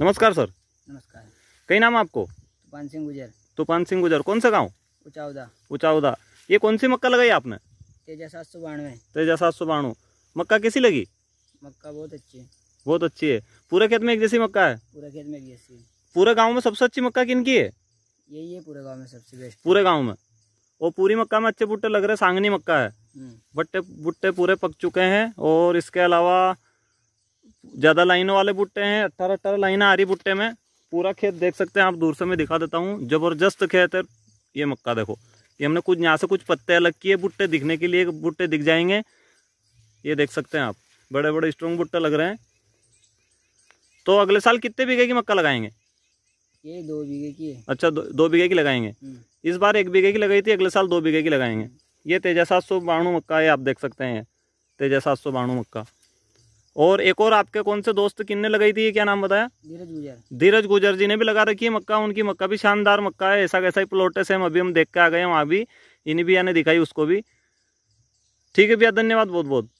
नमस्कार सर नमस्कार कई नाम आपको तूफान सिंह गुजर तूफान सिंह गुजर कौन सा गाँव उचाउदा उचाउदा ये कौन सी मक्का लगाई आपने तेजा सात सौ बानवे तेजा सात सौ बानवे मक्का कैसी लगी मक्का बहुत अच्छी है बहुत अच्छी है पूरे खेत में एक जैसी मक्का है पूरे खेत में एक जैसी है पूरे गाँव में सबसे अच्छी मक्का किन की है यही है पूरे गाँव में सबसे बेस्ट पूरे गाँव में और पूरी मक्का में अच्छे भुट्टे लग रहे सांगनी मक्का है हम्म। बट्टे भुट्टे पूरे पक चुके हैं और इसके अलावा ज़्यादा लाइनों वाले बुट्टे हैं अट्ठारह अट्ठारह लाइना आ रही बुट्टे में पूरा खेत देख सकते हैं आप दूर से मैं दिखा देता हूँ ज़बरदस्त खेत है ये मक्का देखो ये हमने कुछ यहाँ से कुछ पत्ते अलग किए बुट्टे दिखने के लिए बुट्टे दिख जाएंगे ये देख सकते हैं आप बड़े बड़े स्ट्रॉन्ग बुट्टे लग रहे हैं तो अगले साल कितने बीघे की मक्का लगाएंगे ये दो बीघे की है अच्छा दो, दो बीघे की लगाएंगे हम्म। इस बार एक बीघे की लगाई थी अगले साल दो बीघे की लगाएंगे ये तेजा सात सौ बाणु मक्का है आप देख सकते हैं तेजा सात सौ बाणु मक्का और एक और आपके कौन से दोस्त किन्ने लगाई थी क्या नाम बताया धीरज गुजर धीरज गुजर जी ने भी लगा रखी है मक्का उनकी मक्का भी शानदार मक्का है ऐसा कैसा ही प्लॉट है सेम अभी हम देख के आ गए वहाँ भी इन्हें भी यानी दिखाई उसको भी ठीक है भैया धन्यवाद बहुत बहुत